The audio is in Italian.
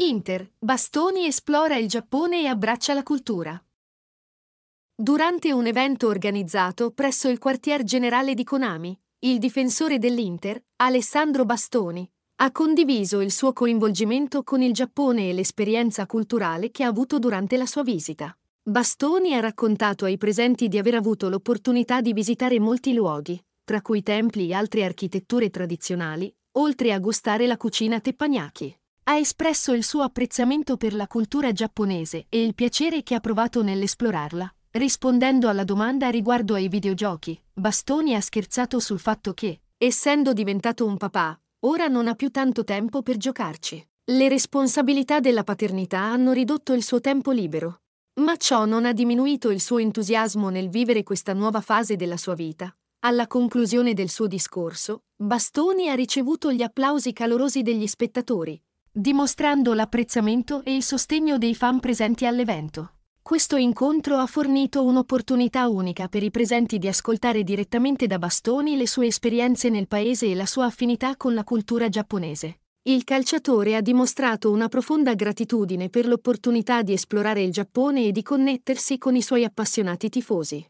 Inter, Bastoni esplora il Giappone e abbraccia la cultura. Durante un evento organizzato presso il quartier generale di Konami, il difensore dell'Inter, Alessandro Bastoni, ha condiviso il suo coinvolgimento con il Giappone e l'esperienza culturale che ha avuto durante la sua visita. Bastoni ha raccontato ai presenti di aver avuto l'opportunità di visitare molti luoghi, tra cui templi e altre architetture tradizionali, oltre a gustare la cucina teppanyaki ha espresso il suo apprezzamento per la cultura giapponese e il piacere che ha provato nell'esplorarla. Rispondendo alla domanda riguardo ai videogiochi, Bastoni ha scherzato sul fatto che, essendo diventato un papà, ora non ha più tanto tempo per giocarci. Le responsabilità della paternità hanno ridotto il suo tempo libero. Ma ciò non ha diminuito il suo entusiasmo nel vivere questa nuova fase della sua vita. Alla conclusione del suo discorso, Bastoni ha ricevuto gli applausi calorosi degli spettatori, dimostrando l'apprezzamento e il sostegno dei fan presenti all'evento. Questo incontro ha fornito un'opportunità unica per i presenti di ascoltare direttamente da Bastoni le sue esperienze nel paese e la sua affinità con la cultura giapponese. Il calciatore ha dimostrato una profonda gratitudine per l'opportunità di esplorare il Giappone e di connettersi con i suoi appassionati tifosi.